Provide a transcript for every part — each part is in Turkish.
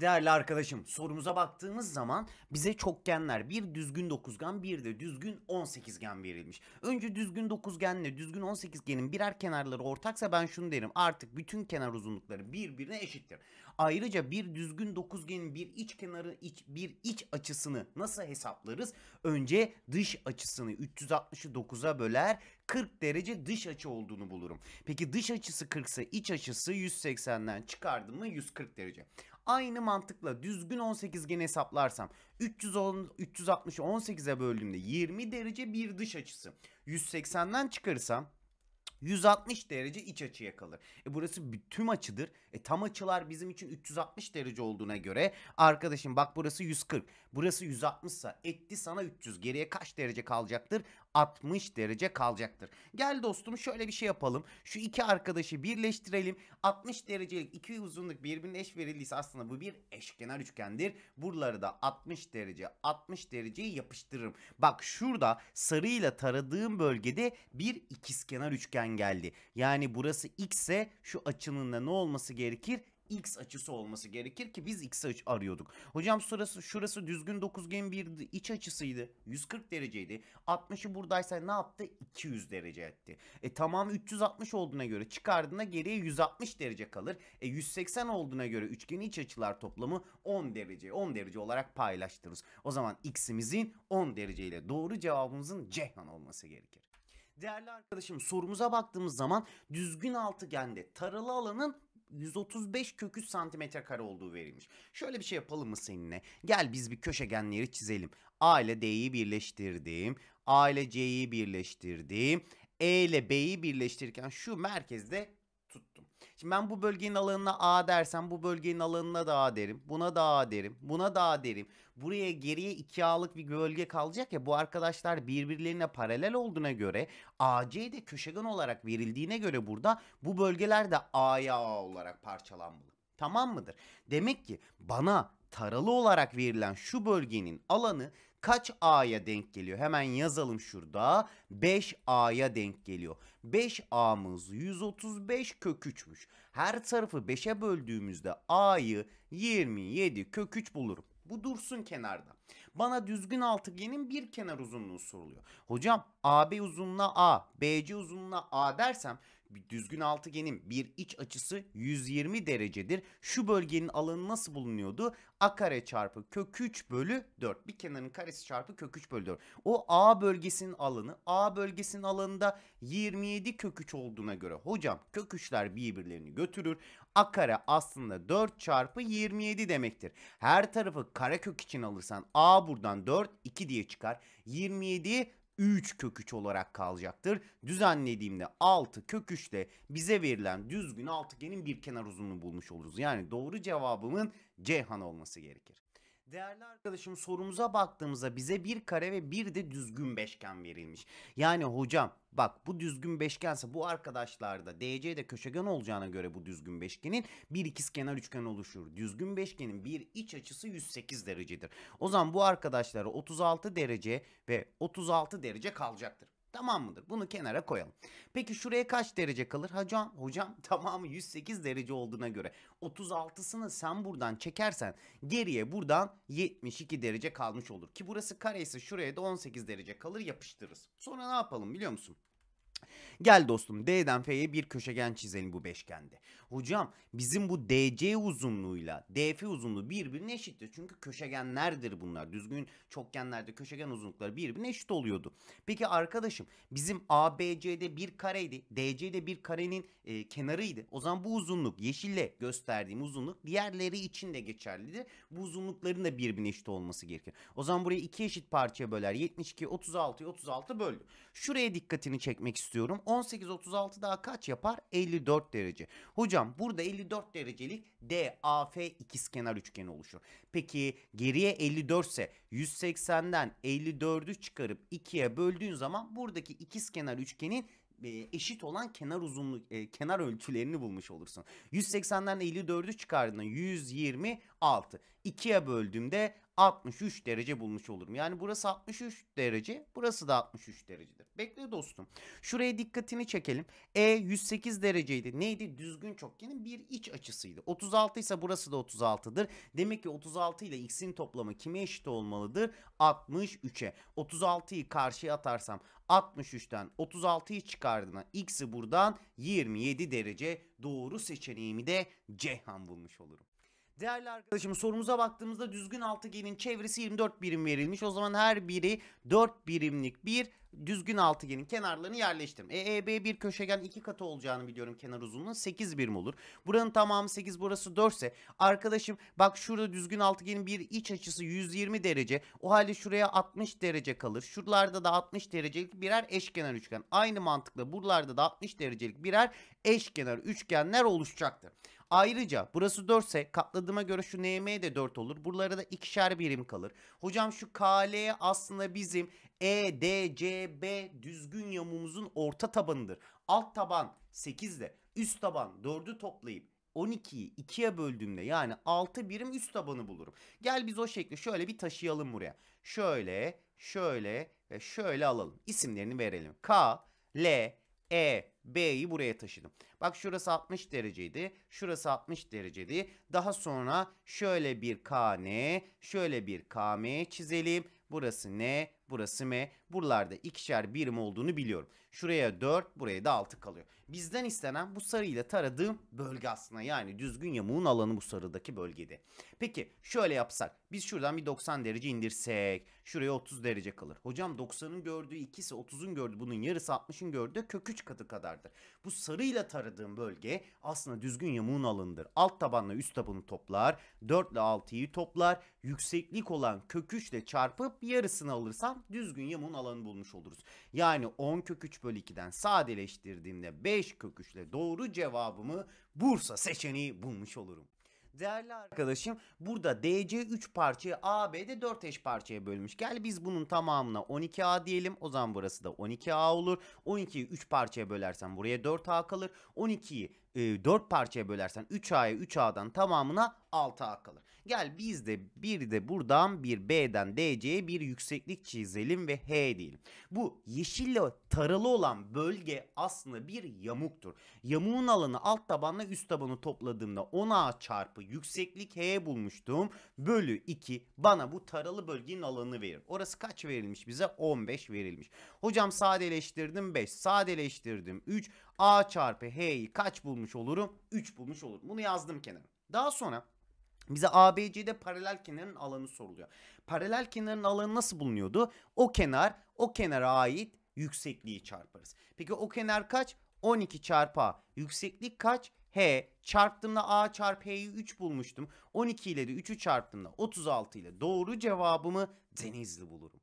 Değerli arkadaşım sorumuza baktığımız zaman bize çokgenler bir düzgün dokuzgen bir de düzgün on gen verilmiş. Önce düzgün dokuzgenle düzgün on genin birer kenarları ortaksa ben şunu derim artık bütün kenar uzunlukları birbirine eşittir. Ayrıca bir düzgün dokuzgenin bir iç kenarı iç, bir iç açısını nasıl hesaplarız? Önce dış açısını 360'ı 9'a böler 40 derece dış açı olduğunu bulurum. Peki dış açısı 40 ise iç açısı 180'den çıkardım mı 140 derece. Aynı mantıkla düzgün 18 gen hesaplarsam 310 360'ı 18'e böldüğümde 20 derece bir dış açısı. 180'den çıkarırsam 160 derece iç açıya kalır. E burası bir tüm açıdır. E tam açılar bizim için 360 derece olduğuna göre arkadaşım bak burası 140. Burası 160 sa etti sana 300. Geriye kaç derece kalacaktır? 60 derece kalacaktır. Gel dostum şöyle bir şey yapalım. Şu iki arkadaşı birleştirelim. 60 derecelik iki uzunluk birbirine eş verildiyse aslında bu bir eşkenar üçgendir. Buraları da 60 derece 60 dereceyi yapıştırırım. Bak şurada sarıyla taradığım bölgede bir ikizkenar üçgen geldi. Yani burası x ise şu açının da ne olması gerekir? x açısı olması gerekir ki biz x açı arıyorduk. Hocam şurası, şurası düzgün dokuzgen bir iç açısıydı. 140 dereceydi. 60'ı buradaysa ne yaptı? 200 derece etti. E tamam 360 olduğuna göre çıkardığında geriye 160 derece kalır. E 180 olduğuna göre üçgenin iç açılar toplamı 10 derece. 10 derece olarak paylaştırırız. O zaman x'imizin 10 dereceyle doğru cevabımızın Ceyhan olması gerekir. Değerli arkadaşım sorumuza baktığımız zaman düzgün altıgende taralı alanın 135 kökü santimetre kare olduğu verilmiş. Şöyle bir şey yapalım mı seninle? Gel biz bir köşegenleri çizelim. A ile D'yi birleştirdim. A ile C'yi birleştirdim. E ile B'yi birleştirirken şu merkezde Şimdi ben bu bölgenin alanına A dersem bu bölgenin alanına da A derim. Buna da A derim. Buna da A derim. Buraya geriye 2 A'lık bir bölge kalacak ya bu arkadaşlar birbirlerine paralel olduğuna göre AC de köşegen olarak verildiğine göre burada bu bölgeler de A'ya A olarak parçalanmalı. Tamam mıdır? Demek ki bana taralı olarak verilen şu bölgenin alanı kaç A'ya denk geliyor? Hemen yazalım şurada. 5A'ya denk geliyor. 5A'mız 135 kök 3'müş. Her tarafı 5'e böldüğümüzde A'yı 27 kök 3 bulurum. Bu dursun kenarda. Bana düzgün altıgenin bir kenar uzunluğu soruluyor. Hocam AB uzunluğuna A, BC uzunluğuna A dersem bir düzgün altıgenin bir iç açısı 120 derecedir. Şu bölgenin alanı nasıl bulunuyordu? A kare çarpı kök 3 bölü 4. Bir kenarın karesi çarpı kök 3 bölü 4. O A bölgesinin alanı. A bölgesinin alanında 27 kök 3 olduğuna göre hocam kök 3'ler birbirlerini götürür. A kare aslında 4 çarpı 27 demektir. Her tarafı kare kök için alırsan A buradan 4 2 diye çıkar. 27 3 köküç olarak kalacaktır. Düzenlediğimde 6 köküçle bize verilen düzgün altıgenin bir kenar uzunluğunu bulmuş oluruz. Yani doğru cevabımın Ceyhan olması gerekir. Değerli arkadaşım sorumuza baktığımızda bize bir kare ve bir de düzgün beşgen verilmiş. Yani hocam bak bu düzgün beşgense bu arkadaşlarda DC de köşegen olacağına göre bu düzgün beşgenin bir ikizkenar üçgen oluşur. Düzgün beşgenin bir iç açısı 108 derecedir. O zaman bu arkadaşlara 36 derece ve 36 derece kalacaktır. Tamam mıdır? Bunu kenara koyalım. Peki şuraya kaç derece kalır? Hocam, hocam tamamı 108 derece olduğuna göre 36'sını sen buradan çekersen geriye buradan 72 derece kalmış olur. Ki burası kare ise şuraya da 18 derece kalır yapıştırırız. Sonra ne yapalım biliyor musun? Gel dostum D'den F'ye bir köşegen çizelim bu beşgende. Hocam bizim bu DC uzunluğuyla DF uzunluğu birbirine eşittir. Çünkü köşegenlerdir bunlar. Düzgün çokgenlerde köşegen uzunlukları birbirine eşit oluyordu. Peki arkadaşım bizim ABC'de bir kareydi. DC'de bir karenin e, kenarıydı. O zaman bu uzunluk yeşille gösterdiğim uzunluk diğerleri için de geçerlidir. Bu uzunlukların da birbirine eşit olması gerekir. O zaman burayı iki eşit parçaya böler. 72, 36, 36 böldüm. Şuraya dikkatini çekmek istiyorum istiyorum. 18-36 daha kaç yapar? 54 derece. Hocam burada 54 derecelik DAF ikizkenar üçgeni oluşur. Peki geriye 54 ise 180'den 54'ü çıkarıp 2'ye böldüğün zaman buradaki ikizkenar üçgenin e, eşit olan kenar uzunluk e, kenar ölçülerini bulmuş olursun. 180'den 54'ü çıkardığında 126. 2'ye böldüğümde 63 derece bulmuş olurum. Yani burası 63 derece, burası da 63 derecedir. Bekle dostum. Şuraya dikkatini çekelim. E 108 dereceydi. Neydi? Düzgün çokgenin bir iç açısıydı. 36 ise burası da 36'dır. Demek ki 36 ile x'in toplamı kime eşit olmalıdır? 63'e. 36'yı karşıya atarsam 63'ten 36'yı çıkardığına x'i buradan 27 derece. Doğru seçeneğimi de Ceyhan bulmuş olurum. Değerli arkadaşım sorumuza baktığımızda düzgün altıgenin çevresi 24 birim verilmiş. O zaman her biri 4 birimlik bir düzgün altıgenin kenarlarını yerleştirin. EEB bir köşegen iki katı olacağını biliyorum kenar uzunluğu 8 birim olur. Buranın tamamı 8 burası 4 ise arkadaşım bak şurada düzgün altıgenin bir iç açısı 120 derece. O halde şuraya 60 derece kalır. Şuralarda da 60 derecelik birer eşkenar üçgen. Aynı mantıkla buralarda da 60 derecelik birer eşkenar üçgenler oluşacaktır. Ayrıca burası 4 ise katladığıma göre şu NM'ye de 4 olur. Buralara da ikişer birim kalır. Hocam şu KL aslında bizim E, D, C, B düzgün yamumuzun orta tabanıdır. Alt taban 8 ile üst taban 4'ü toplayıp 12'yi 2'ye böldüğümde yani 6 birim üst tabanı bulurum. Gel biz o şekli şöyle bir taşıyalım buraya. Şöyle, şöyle ve şöyle alalım. İsimlerini verelim. K, L, E, B'yi buraya taşıdım. Bak şurası 60 dereceydi. Şurası 60 dereceydi. Daha sonra şöyle bir KN, şöyle bir KM çizelim. Burası N, Burası M. Buralarda ikişer birim olduğunu biliyorum. Şuraya 4, buraya da 6 kalıyor. Bizden istenen bu sarıyla taradığım bölge aslında. Yani düzgün yamuğun alanı bu sarıdaki bölgede. Peki şöyle yapsak. Biz şuradan bir 90 derece indirsek. Şuraya 30 derece kalır. Hocam 90'ın gördüğü ikisi 30'un gördüğü bunun yarısı 60'ın gördüğü kök 3 katı kadardır. Bu sarıyla taradığım bölge aslında düzgün yamuğun alanıdır. Alt tabanla üst tabanı toplar. 4 ile 6'yı toplar. Yükseklik olan kök 3 ile çarpıp yarısını alırsam, düzgün yamuğun alanı bulmuş oluruz. Yani 10 kök 3 bölü 2'den sadeleştirdiğimde 5 kök 3 ile doğru cevabımı Bursa seçeneği bulmuş olurum. Değerli arkadaşım burada DC 3 parçayı AB'de 4 eş parçaya bölmüş. Gel biz bunun tamamına 12A diyelim. O zaman burası da 12A olur. 12'yi 3 parçaya bölersen buraya 4A kalır. 12'yi e, 4 parçaya bölersen 3A'ya 3A'dan tamamına 6A kalır. Gel biz de bir de buradan bir B'den DC'ye bir yükseklik çizelim ve H diyelim. Bu yeşille taralı olan bölge aslında bir yamuktur. Yamuğun alanı alt tabanla üst tabanı topladığımda 10A çarpı yükseklik H bulmuştum. Bölü 2 bana bu taralı bölgenin alanı verir. Orası kaç verilmiş bize? 15 verilmiş. Hocam sadeleştirdim 5, sadeleştirdim 3 A çarpı H'yi kaç bulmuş olurum? 3 bulmuş olurum. Bunu yazdım kenara. Daha sonra bize ABC'de paralel kenarın alanı soruluyor. Paralel kenarın alanı nasıl bulunuyordu? O kenar o kenara ait yüksekliği çarparız. Peki o kenar kaç? 12 çarpı A. Yükseklik kaç? H çarptığımda A çarpı H'yi 3 bulmuştum. 12 ile de 3'ü çarptığımda 36 ile doğru cevabımı Denizli bulurum.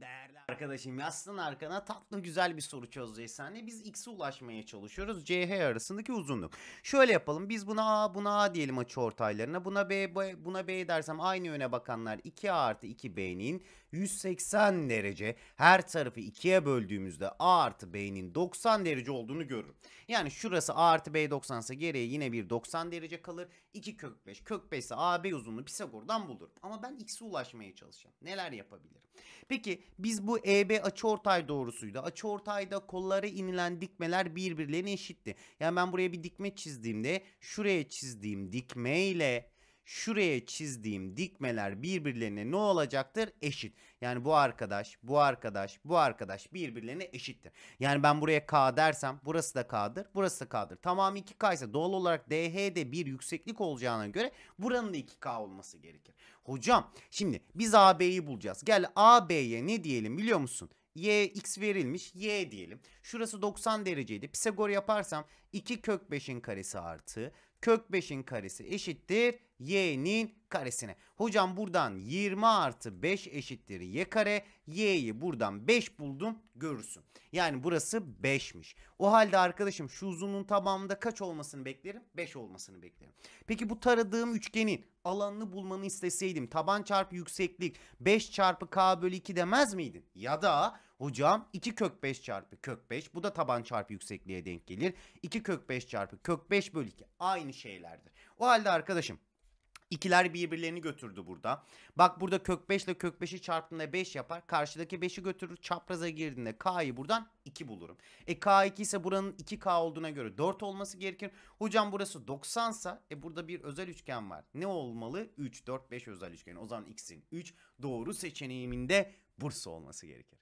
Değerli arkadaşım yastığın arkana tatlı güzel bir soru çözeceğiz senle. Biz X'e ulaşmaya çalışıyoruz. CH arasındaki uzunluk. Şöyle yapalım. Biz buna A, buna A diyelim açı ortaylarına. Buna B, B buna B dersem aynı yöne bakanlar 2A artı 2B'nin 180 derece her tarafı 2'ye böldüğümüzde A artı B'nin 90 derece olduğunu görür. Yani şurası A artı B 90 ise geriye yine bir 90 derece kalır. 2 kök 5. Kök 5 ise AB uzunluğu Pisagor'dan bulur. Ama ben X'e ulaşmaya çalışacağım. Neler yapabilirim? Peki biz bu EB açıortay doğrusuydu. Açıortayda kollara inilen dikmeler birbirlerine eşitti. Yani ben buraya bir dikme çizdiğimde şuraya çizdiğim dikme ile şuraya çizdiğim dikmeler birbirlerine ne olacaktır? Eşit. Yani bu arkadaş, bu arkadaş, bu arkadaş birbirlerine eşittir. Yani ben buraya K dersem burası da K'dır, burası da K'dır. Tamam 2K ise doğal olarak DH'de bir yükseklik olacağına göre buranın da 2K olması gerekir. Hocam şimdi biz AB'yi bulacağız. Gel AB'ye ne diyelim biliyor musun? y x verilmiş y diyelim. Şurası 90 dereceydi. Pisagor yaparsam 2 kök 5'in karesi artı kök 5'in karesi eşittir y'nin karesine. Hocam buradan 20 artı 5 eşittir y kare. Y'yi buradan 5 buldum görürsün. Yani burası 5'miş. O halde arkadaşım şu uzunluğun tamamında kaç olmasını beklerim? 5 olmasını beklerim. Peki bu taradığım üçgenin alanını bulmanı isteseydim taban çarpı yükseklik 5 çarpı k bölü 2 demez miydin? Ya da Hocam 2 kök 5 çarpı kök 5 bu da taban çarpı yüksekliğe denk gelir. 2 kök 5 çarpı kök 5 bölü 2 aynı şeylerdir. O halde arkadaşım ikiler birbirlerini götürdü burada. Bak burada kök 5 ile kök 5'i çarptığında 5 yapar. Karşıdaki 5'i götürür. Çapraza girdiğinde k'yı buradan 2 bulurum. E k2 ise buranın 2k olduğuna göre 4 olması gerekir. Hocam burası 90 sa e burada bir özel üçgen var. Ne olmalı? 3, 4, 5 özel üçgen. O zaman x'in 3 doğru seçeneğiminde Bursa olması gerekir.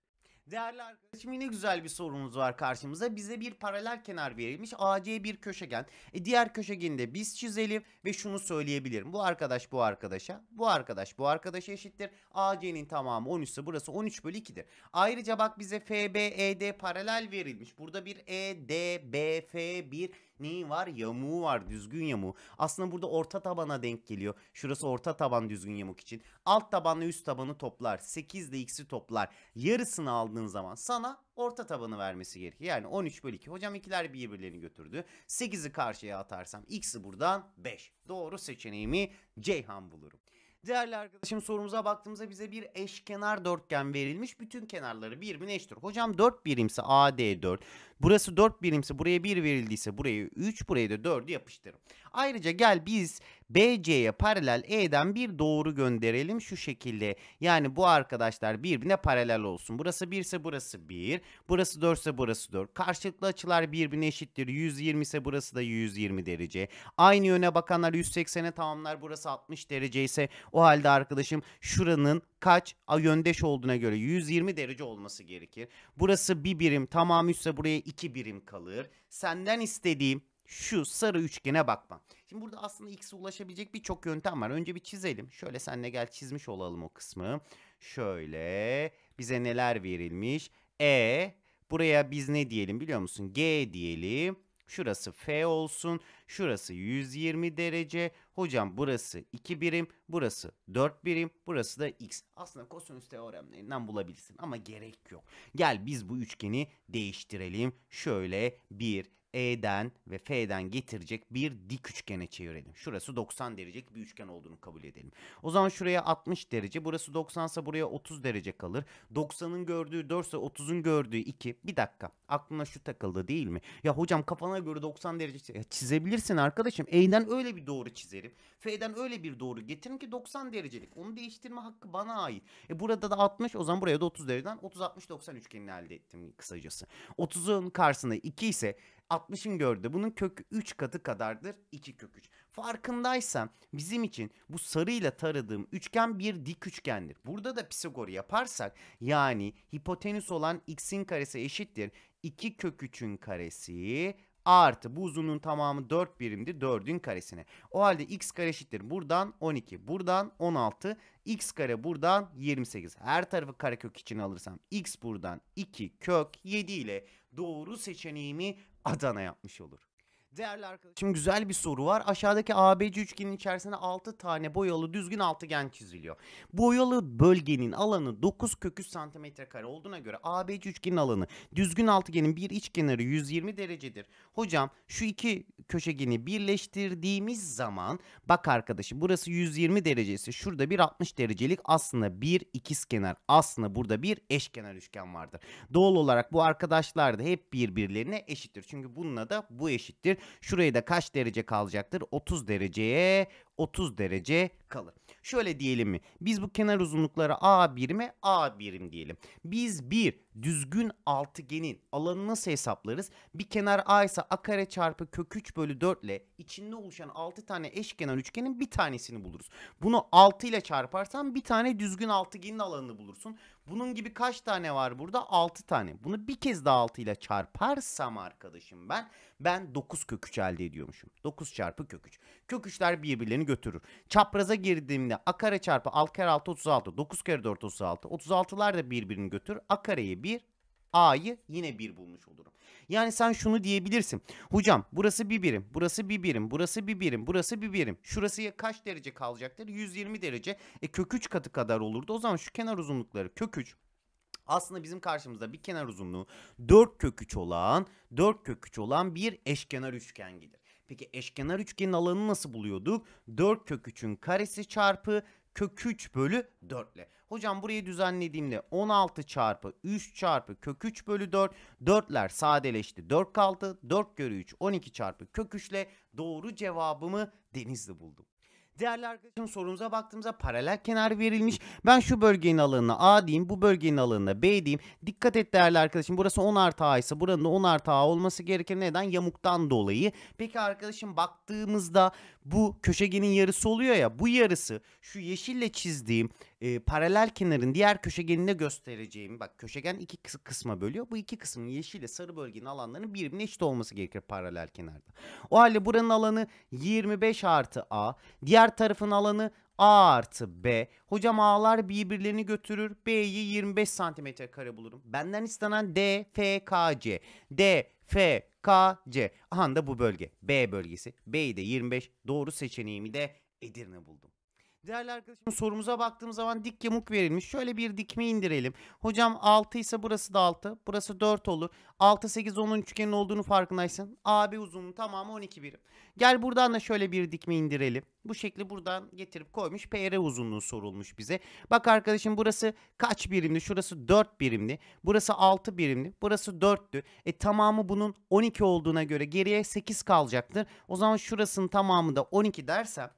Değerli arkadaşım yine güzel bir sorumuz var karşımıza. Bize bir paralel kenar verilmiş. AC bir köşegen. E diğer köşegeni de biz çizelim ve şunu söyleyebilirim. Bu arkadaş bu arkadaşa, bu arkadaş bu arkadaşa eşittir. AC'nin tamamı 13 ise burası 13 bölü 2'dir. Ayrıca bak bize FBED paralel verilmiş. Burada bir EDBF bir Neyi var? Yamuğu var. Düzgün yamuğu. Aslında burada orta tabana denk geliyor. Şurası orta taban düzgün yamuk için. Alt tabanla üst tabanı toplar. 8 ile x'i toplar. Yarısını aldığın zaman sana orta tabanı vermesi gerekiyor. Yani 13 bölü 2. Hocam ikiler birbirlerini götürdü. 8'i karşıya atarsam x'i buradan 5. Doğru seçeneğimi Ceyhan bulurum. Değerli arkadaşım sorumuza baktığımızda bize bir eşkenar dörtgen verilmiş. Bütün kenarları birbirine eşittir. Hocam 4 birimse AD 4. Burası 4 birimse buraya 1 verildiyse buraya 3 buraya da 4'ü yapıştırırım. Ayrıca gel biz BC'ye paralel E'den bir doğru gönderelim şu şekilde. Yani bu arkadaşlar birbirine paralel olsun. Burası 1 ise burası 1. Burası 4 ise burası 4. Karşılıklı açılar birbirine eşittir. 120 ise burası da 120 derece. Aynı yöne bakanlar 180'e tamamlar. Burası 60 derece ise o halde arkadaşım şuranın kaç A yöndeş olduğuna göre 120 derece olması gerekir. Burası bir birim tamamı ise buraya iki birim kalır. Senden istediğim şu sarı üçgene bakma. Şimdi burada aslında x'e ulaşabilecek birçok yöntem var. Önce bir çizelim. Şöyle senle gel çizmiş olalım o kısmı. Şöyle bize neler verilmiş? E buraya biz ne diyelim biliyor musun? G diyelim. Şurası F olsun. Şurası 120 derece. Hocam burası 2 birim. Burası 4 birim. Burası da x. Aslında kosinüs teoremlerinden bulabilirsin ama gerek yok. Gel biz bu üçgeni değiştirelim. Şöyle 1, E'den ve F'den getirecek bir dik üçgene çevirelim. Şurası 90 derecelik bir üçgen olduğunu kabul edelim. O zaman şuraya 60 derece, burası 90 ise buraya 30 derece kalır. 90'ın gördüğü 4 ise 30'un gördüğü 2. Bir dakika aklına şu takıldı değil mi? Ya hocam kafana göre 90 derece çizebilirsin arkadaşım. E'den öyle bir doğru çizerim. F'den öyle bir doğru getirin ki 90 derecelik. Onu değiştirme hakkı bana ait. E burada da 60 o zaman buraya da 30 dereceden 30-60-90 üçgenini elde ettim kısacası. 30'un karşısında 2 ise 60'ın gördü. Bunun kökü 3 katı kadardır 2 kök 3. Farkındaysan bizim için bu sarıyla taradığım üçgen bir dik üçgendir. Burada da Pisagor yaparsak yani hipotenüs olan x'in karesi eşittir 2 kök 3'ün karesi artı bu uzunluğun tamamı 4 birimdi 4'ün karesine. O halde x kare eşittir buradan 12 buradan 16 x kare buradan 28. Her tarafı karekök için alırsam x buradan 2 kök 7 ile doğru seçeneğimi Adana yapmış olur. Değerli arkadaşım güzel bir soru var. Aşağıdaki ABC üçgenin içerisine 6 tane boyalı düzgün altıgen çiziliyor. Boyalı bölgenin alanı 9 kökü santimetre kare olduğuna göre ABC üçgenin alanı düzgün altıgenin bir iç kenarı 120 derecedir. Hocam şu iki köşegeni birleştirdiğimiz zaman bak arkadaşım burası 120 derecesi şurada bir 60 derecelik aslında bir ikiz kenar aslında burada bir eşkenar üçgen vardır. Doğal olarak bu arkadaşlar da hep birbirlerine eşittir. Çünkü bununla da bu eşittir. Şurayı da kaç derece kalacaktır? 30 dereceye 30 derece kalır. Şöyle diyelim mi? Biz bu kenar uzunlukları A birime A birim diyelim. Biz bir düzgün altıgenin alanını nasıl hesaplarız? Bir kenar A ise A kare çarpı kök 3 bölü 4 ile içinde oluşan 6 tane eşkenar üçgenin bir tanesini buluruz. Bunu 6 ile çarparsan bir tane düzgün altıgenin alanını bulursun. Bunun gibi kaç tane var burada? 6 tane. Bunu bir kez daha 6 ile çarparsam arkadaşım ben ben 9 kök 3 elde ediyormuşum. 9 çarpı kök 3. Kök 3'ler birbirlerini götürür. Çapraza girdiğimde a kare çarpı alt kare 6 36. 9 kare 4 36. 36'lar da birbirini götürür. A kareyi 1 A'yı yine 1 bulmuş olurum. Yani sen şunu diyebilirsin. Hocam burası bir birim, burası bir birim, burası bir birim, burası bir birim. Şurası kaç derece kalacaktır? 120 derece. E kök 3 katı kadar olurdu. O zaman şu kenar uzunlukları kök 3 aslında bizim karşımızda bir kenar uzunluğu 4 kök 3 olan 4 kök 3 olan bir eşkenar üçgen gibi Peki eşkenar üçgenin alanı nasıl buluyorduk? 4 kök 3'ün karesi çarpı kök 3 bölü 4 ile. Hocam burayı düzenlediğimde 16 çarpı 3 çarpı kök 3 bölü 4. 4'ler sadeleşti. 4 kaldı. 4 görü 3 12 çarpı kök 3 ile doğru cevabımı Denizli buldum. Değerli arkadaşım sorumuza baktığımızda paralel kenar verilmiş. Ben şu bölgenin alanına A diyeyim. Bu bölgenin alanına B diyeyim. Dikkat et değerli arkadaşım. Burası 10 artı A ise buranın da 10 artı A olması gerekir. Neden? Yamuktan dolayı. Peki arkadaşım baktığımızda bu köşegenin yarısı oluyor ya. Bu yarısı şu yeşille çizdiğim e, paralel kenarın diğer köşegeninde göstereceğim. Bak köşegen iki kıs kısma bölüyor. Bu iki kısmın yeşil ile sarı bölgenin alanlarının birbirine eşit olması gerekir paralel kenarda. O halde buranın alanı 25 artı A. Diğer tarafın alanı A artı B. Hocam A'lar birbirlerini götürür. B'yi 25 santimetre kare bulurum. Benden istenen D, F, K, C. D, F, K, C. Aha da bu bölge. B bölgesi. B'yi de 25. Doğru seçeneğimi de Edirne buldum. Değerli arkadaşım sorumuza baktığım zaman dik yamuk verilmiş. Şöyle bir dikme indirelim. Hocam 6 ise burası da 6. Burası 4 olur. 6, 8, 10'un üçgenin olduğunu farkındaysın. AB uzunluğu tamamı 12 birim. Gel buradan da şöyle bir dikme indirelim. Bu şekli buradan getirip koymuş. PR uzunluğu sorulmuş bize. Bak arkadaşım burası kaç birimli? Şurası 4 birimli. Burası 6 birimli. Burası 4'tü. E tamamı bunun 12 olduğuna göre geriye 8 kalacaktır. O zaman şurasının tamamı da 12 dersem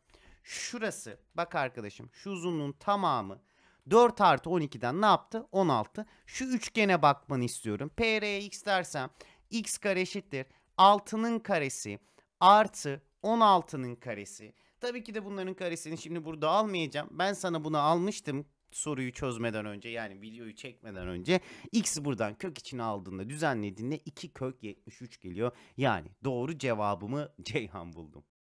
Şurası bak arkadaşım şu uzunluğun tamamı 4 artı 12'den ne yaptı? 16. Şu üçgene bakmanı istiyorum. PR'ye x dersem x kare eşittir. 6'nın karesi artı 16'nın karesi. Tabii ki de bunların karesini şimdi burada almayacağım. Ben sana bunu almıştım soruyu çözmeden önce yani videoyu çekmeden önce x buradan kök içine aldığında düzenlediğinde 2 kök 73 geliyor. Yani doğru cevabımı Ceyhan buldum.